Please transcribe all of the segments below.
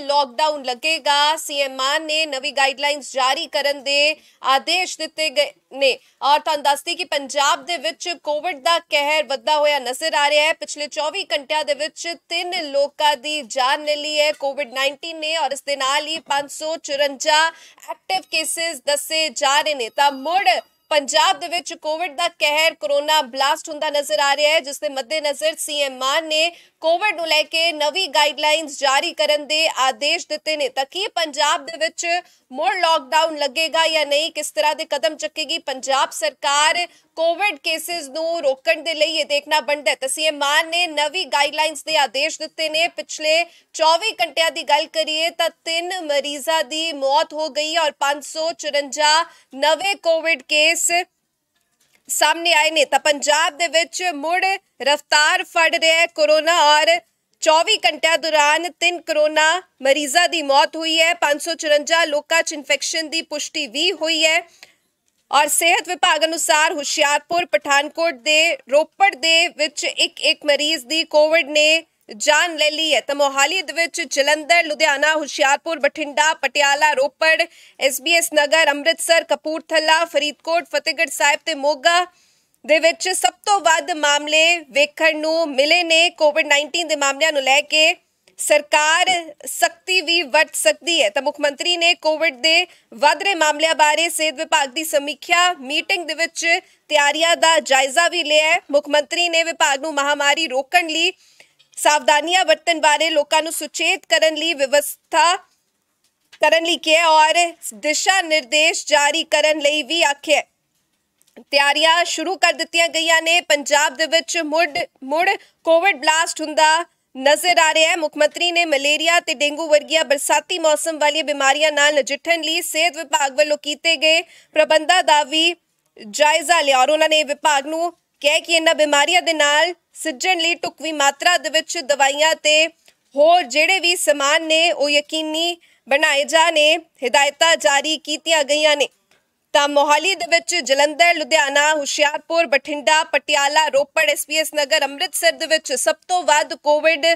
lockdown ਲੱਗੇਗਾ CM ਨੇ ਨਵੀਂ ਗਾਈਡਲਾਈਨਸ ਜਾਰੀ ਕਰਨ ਦੇ ਆਦੇਸ਼ ਦਿੱਤੇ ਗਏ ਨੇ ਔਰ ਤੁਹਾਨੂੰ ਦੱਸਦੀ ਕਿ ਪੰਜਾਬ ਦੇ ਵਿੱਚ ਕੋਵਿਡ ਦਾ ਕਹਿਰ ਵੱਧਦਾ ਹੋਇਆ ਨਜ਼ਰ ਆ ਰਿਹਾ ਹੈ ਪਿਛਲੇ 24 ਘੰਟਿਆਂ ਦੇ ਵਿੱਚ ਤਿੰਨ ਲੋਕਾਂ ਦੀ ਜਾਨ ਲੈ ਲਈ ਹੈ ਕੋਵਿਡ-19 ਨੇ ਔਰ ਇਸ ਦੇ ਨਾਲ ਹੀ 554 ਐਕਟਿਵ ਕੇसेस ਦੱਸੇ ਜਾ ਰਹੇ ਨੇ ਤਾਂ ਮੁੜ ਪੰਜਾਬ ਦੇ ਵਿੱਚ ਕੋਵਿਡ ਦਾ ਕਹਿਰ ਕਰੋਨਾ ਬਲਾਸਟ ਹੁੰਦਾ ਨਜ਼ਰ ਆ ਰਿਹਾ ਹੈ ਜਿਸ ਦੇ ਮੱਦੇਨਜ਼ਰ ਸੀਐਮ ਮਾਨ ਨੇ ਕੋਵਿਡ ਨੂੰ ਲੈ ਕੇ ਨਵੀਂ ਗਾਈਡਲਾਈਨਸ ਜਾਰੀ ਕਰਨ ਦੇ ਆਦੇਸ਼ ਦਿੱਤੇ ਨੇ ਤਾਂ ਕੀ ਪੰਜਾਬ ਦੇ ਵਿੱਚ ਮੋਰ ਲਾਕਡਾਊਨ ਲੱਗੇਗਾ ਜਾਂ ਨਹੀਂ ਕਿਸ ਤਰ੍ਹਾਂ ਦੇ ਕਦਮ ਚੱਕੇਗੀ ਪੰਜਾਬ ਸਰਕਾਰ ਕੋਵਿਡ ਕੇਸਿਸ ਨੂੰ ਰੋਕਣ ਦੇ ਲਈ ਇਹ ਦੇਖਣਾ ਬਣਦਾ ਹੈ ਤਾਂ ਮਾਨ ਨੇ ਨਵੀਂ ਗਾਈਡਲਾਈਨਸ ਦੇ ਆਦੇਸ਼ ਦਿੱਤੇ ਨੇ ਪਿਛਲੇ 24 ਘੰਟਿਆਂ ਦੀ ਗੱਲ ਕਰੀਏ ਤਾਂ ਤਿੰਨ ਮਰੀਜ਼ਾਂ ਦੀ ਮੌਤ ਹੋ ਗਈ ਔਰ 554 ਨਵੇਂ ਕੋਵਿਡ ਕੇਸ ਸਾਹਮਣੇ ਆਏ ਨੇ ਤਾਂ ਪੰਜਾਬ ਦੇ ਵਿੱਚ ਮੁੜ ਰਫਤਾਰ ਫੜ ਰਿਹਾ ਹੈ ਕੋਰੋਨਾ ਔਰ 24 ਘੰਟਿਆਂ ਦੌਰਾਨ 3 ਕਰੋਨਾ ਮਰੀਜ਼ਾਂ ਦੀ ਮੌਤ ਹੋਈ ਹੈ 554 ਲੋਕਾਂ 'ਚ ਇਨਫੈਕਸ਼ਨ ਦੀ ਪੁਸ਼ਟੀ ਵੀ ਹੋਈ ਹੈ ਔਰ ਸਿਹਤ ਵਿਭਾਗ ਅਨੁਸਾਰ ਹੁਸ਼ਿਆਰਪੁਰ ਪਠਾਨਕੋਟ ਦੇ ਰੋਪੜ ਦੇ ਵਿੱਚ ਇੱਕ ਇੱਕ ਮਰੀਜ਼ ਦੀ ਕੋਵਿਡ ਨੇ ਜਾਨ ਲੈ ਲਈ ਹੈ ਤਾਂ ਮੋਹਾਲੀ ਦੇ ਵਿੱਚ ਜਲੰਧਰ ਲੁਧਿਆਣਾ ਹੁਸ਼ਿਆਰਪੁਰ ਬਠਿੰਡਾ ਪਟਿਆਲਾ ਰੋਪੜ ਐਸਬੀਐਸ ਨਗਰ ਅੰਮ੍ਰਿਤਸਰ ਕਪੂਰਥਲਾ ਫਰੀਦਕੋਟ ਫਤਿਹਗੜ੍ਹ ਸਾਹਿਬ ਤੇ ਮੋਗਾ ਦੇ ਵਿੱਚ ਸਭ ਤੋਂ ਵੱਧ ਮਾਮਲੇ ਵੇਖਣ ਨੂੰ ਮਿਲੇ ਨੇ ਕੋਵਿਡ-19 ਦੇ ਮਾਮਲਿਆਂ ਨੂੰ ਲੈ ਕੇ ਸਰਕਾਰ ਸਖਤੀ ਵੀ ਵਰਤ ਸਕਦੀ ਹੈ ਤਾਂ ਮੁੱਖ ਮੰਤਰੀ ਨੇ ਕੋਵਿਡ ਦੇ ਵੱਧ ਰਹੇ ਮਾਮਲਿਆਂ ਬਾਰੇ ਸਿਹਤ ਵਿਭਾਗ ਦੀ ਸਮੀਖਿਆ ਮੀਟਿੰਗ ਦੇ ਵਿੱਚ ਤਿਆਰੀਆਂ ਦਾ ਜਾਇਜ਼ਾ ਵੀ ਲਿਆ ਹੈ ਮੁੱਖ ਮੰਤਰੀ ਨੇ ਵਿਭਾਗ ਨੂੰ ਮਹਾਮਾਰੀ ਰੋਕਣ ਲਈ ਸਾਵਧਾਨੀਆਂ ਵਰਤਣ ਬਾਰੇ ਲੋਕਾਂ ਨੂੰ ਸੁਚੇਤ ਕਰਨ ਲਈ ਵਿਵਸਥਾ ਕਰਨ ਲਈ ਕਿਹਾ ਔਰ ਦਿਸ਼ਾ ਨਿਰਦੇਸ਼ ਜਾਰੀ ਕਰਨ ਲਈ ਵੀ ਆਖਿਆ ਤਿਆਰੀਆਂ ਸ਼ੁਰੂ ਕਰ ਦਿੱਤੀਆਂ ਗਈਆਂ ਨੇ ਪੰਜਾਬ ਦੇ ਵਿੱਚ ਮੁੜ ਮੁੜ ਕੋਵਿਡ ਬਲਾਸਟ ਹੁੰਦਾ ਨਜ਼ਰ ਆ ਰਿਹਾ ਹੈ ਮੁੱਖ ਮੰਤਰੀ ਨੇ ਮਲੇਰੀਆ ਤੇ ਡੇਂਗੂ ਵਰਗੀਆਂ ਬਰਸਾਤੀ ਮੌਸਮ ਵਾਲੀਆਂ ਬਿਮਾਰੀਆਂ ਨਾਲ ਨਜਿੱਠਣ ਲਈ ਸਿਹਤ ਵਿਭਾਗ ਵੱਲੋਂ ਕੀਤੇ ਗਏ ਪ੍ਰਬੰਧਾਂ ਦਾ ਵੀ ਜਾਇਜ਼ਾ ਲਿਆ ਔਰ ਉਹਨਾਂ ਨੇ ਵਿਭਾਗ ਨੂੰ ਕਿਹਾ ਕਿ ਇਹਨਾਂ ਬਿਮਾਰੀਆਂ ਦੇ ਨਾਲ ਸਿੱਜਣ ਲਈ ਟੁਕਵੀ ਮਾਤਰਾ ਦੇ ਵਿੱਚ ਦਵਾਈਆਂ ਤੇ ਹੋਰ ਜਿਹੜੇ ਵੀ ਸਮਾਨ ਨੇ ਉਹ ਯਕੀਨੀ ਬਣਾਏ ਜਾਣੇ ਹਦਾਇਤਾਂ ਜਾਰੀ ਕੀਤੀਆਂ ਗਈਆਂ ਨੇ ਤਾਂ ਮੋਹਾਲੀ ਦੇ ਵਿੱਚ ਜਲੰਧਰ ਲੁਧਿਆਣਾ ਹੁਸ਼ਿਆਰਪੁਰ ਬਠਿੰਡਾ ਪਟਿਆਲਾ ਰੋਪੜ ਐਸਪੀਐਸ ਨਗਰ ਅੰਮ੍ਰਿਤਸਰ ਦੇ ਵਿੱਚ ਸਭ ਤੋਂ ਵੱਧ ਕੋਵਿਡ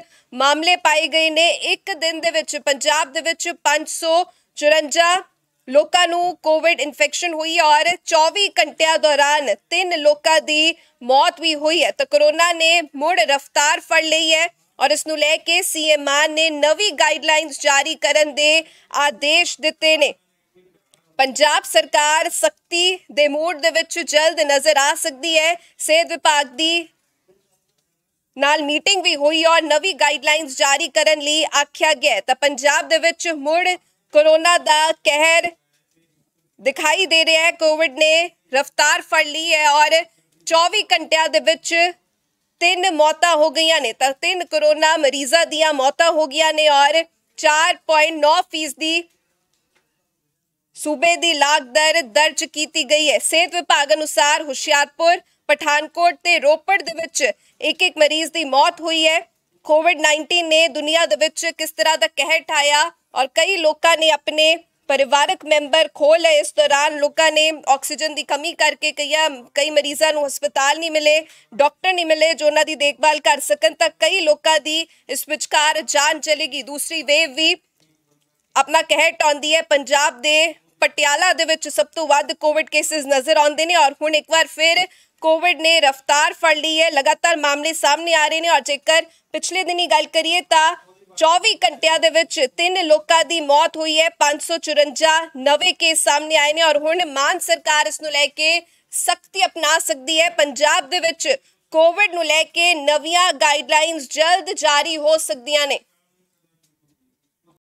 ਮਾਮਲੇ ਪਾਏ ਗਏ ਨੇ ਇੱਕ ਦਿਨ ਦੇ ਵਿੱਚ ਪੰਜਾਬ ਦੇ ਵਿੱਚ 554 ਲੋਕਾਂ ਨੂੰ ਕੋਵਿਡ ਇਨਫੈਕਸ਼ਨ ਹੋਈ ਔਰ 24 ਘੰਟਿਆਂ ਦੌਰਾਨ ਤਿੰਨ ਲੋਕਾਂ ਦੀ ਮੌਤ ਵੀ ਹੋਈ ਹੈ ਤਾਂ ਕਰੋਨਾ ਨੇ ਮੁੜ ਰਫ਼ਤਾਰ ਫੜ ਲਈ ਹੈ ਔਰ ਇਸ ਨੂੰ ਲੈ ਕੇ ਸੀਐਮਆਰ ਨੇ ਨਵੀਂ ਗਾਈਡਲਾਈਨਸ ਜਾਰੀ ਕਰਨ ਦੇ ਆਦੇਸ਼ ਦਿੱਤੇ ਨੇ ਪੰਜਾਬ ਸਰਕਾਰ ਸਖਤੀ ਦੇ ਮੂਡ ਦੇ ਵਿੱਚ ਜਲਦ ਨਜ਼ਰ ਆ ਸਕਦੀ ਹੈ ਸਿਹਤ ਵਿਭਾਗ ਦੀ ਨਾਲ ਮੀਟਿੰਗ ਵੀ ਹੋਈ ਔਰ ਨਵੀਂ ਗਾਈਡਲਾਈਨਸ ਜਾਰੀ ਕਰਨ ਲਈ ਆਖਿਆ ਗਿਆ ਤਾਂ ਪੰਜਾਬ ਦੇ ਵਿੱਚ ਮੁੜ ਕੋਰੋਨਾ ਦਾ ਕਹਿਰ ਦਿਖਾਈ ਦੇ ਰਿਹਾ ਹੈ ਕੋਵਿਡ ਨੇ ਰਫਤਾਰ ਫੜ ਲਈ ਹੈ ਔਰ 24 ਘੰਟਿਆਂ ਦੇ ਵਿੱਚ ਤਿੰਨ ਮੌਤਾਂ ਹੋ ਗਈਆਂ ਨੇ ਤਾਂ ਤਿੰਨ ਕੋਰੋਨਾ ਮਰੀਜ਼ਾਂ ਦੀਆਂ ਮੌਤਾਂ ਹੋ ਗਈਆਂ ਨੇ ਔਰ 4.9 ਦੀ ਸੂਬੇ ਦੀ ਲਾਗ ਦਰ ਦਰਜ ਕੀਤੀ ਗਈ ਹੈ ਸਿਹਤ ਵਿਭਾਗ ਅਨੁਸਾਰ ਹੁਸ਼ਿਆਰਪੁਰ ਪਠਾਨਕੋਟ ਤੇ ਰੋਪੜ ਦੇ ਵਿੱਚ ਇੱਕ ਇੱਕ ਮਰੀਜ਼ ਦੀ ਮੌਤ ਹੋਈ ਹੈ ਕੋਵਿਡ-19 ਨੇ ਦੁਨੀਆ ਦੇ ਵਿੱਚ ਕਿਸ ਤਰ੍ਹਾਂ ਦਾ ਕਹਿਰ ਠਾਇਆ ਔਰ ਕਈ ਲੋਕਾਂ ਨੇ ਆਪਣੇ ਪਰਿਵਾਰਕ ਮੈਂਬਰ ਖੋ ਲਏ ਇਸ ਦੌਰਾਨ ਲੋਕਾਂ ਨੇ ਆਕਸੀਜਨ ਦੀ ਕਮੀ ਕਰਕੇ ਕਈਆ ਕਈ ਮਰੀਜ਼ਾਂ ਨੂੰ ਹਸਪਤਾਲ ਨਹੀਂ ਮਿਲੇ ਡਾਕਟਰ ਨਹੀਂ ਮਿਲੇ ਜੋ ਉਹਨਾਂ ਦੀ ਦੇਖਭਾਲ ਕਰ ਸਕਣ ਤਾਂ ਕਈ ਲੋਕਾਂ ਦੀ ਇਸ ਵਿਚਕਾਰ ਜਾਨ ਚਲੇਗੀ ਦੂਸਰੀ ਵੇਵ ਵੀ ਆਪਣਾ ਕਹਿਰ ਟਾਉਂਦੀ ਹੈ ਪੰਜਾਬ ਦੇ ਪਟਿਆਲਾ ਦੇ ਵਿੱਚ ਸਭ ਤੋਂ ਵੱਧ ਕੋਵਿਡ ਕੇਸਿਸ ਨਜ਼ਰ ਆਉਂਦੇ ਨੇ ਔਰ ਹੁਣ ਇੱਕ ਵਾਰ ਫਿਰ ਕੋਵਿਡ ਨੇ ਰਫ਼ਤਾਰ ਫੜ ਲਈ ਹੈ ਲਗਾਤਾਰ ਮਾਮਲੇ ਸਾਹਮਣੇ ਆ ਰਹੇ ਨੇ ਔਰ ਜੇਕਰ ਪਿਛਲੇ ਦਿਨੀ ਗੱਲ ਕਰੀਏ ਤਾਂ 24 ਘੰਟਿਆਂ ਦੇ ਵਿੱਚ ਤਿੰਨ ਲੋਕਾਂ ਦੀ ਮੌਤ ਹੋਈ ਹੈ 554 ਨਵੇਂ ਕੇਸ ਸਾਹਮਣੇ ਆਏ ਨੇ ਔਰ ਹੁਣ ਮਾਨ ਸਰਕਾਰ ਇਸ ਨੂੰ ਲੈ ਕੇ ਸਖਤੀ ਅਪਣਾ ਸਕਦੀ ਹੈ ਪੰਜਾਬ ਦੇ ਵਿੱਚ ਕੋਵਿਡ ਨੂੰ ਲੈ ਕੇ ਨਵੀਆਂ ਗਾਈਡਲਾਈਨਸ ਜਲਦ ਜਾਰੀ ਹੋ ਸਕਦੀਆਂ ਨੇ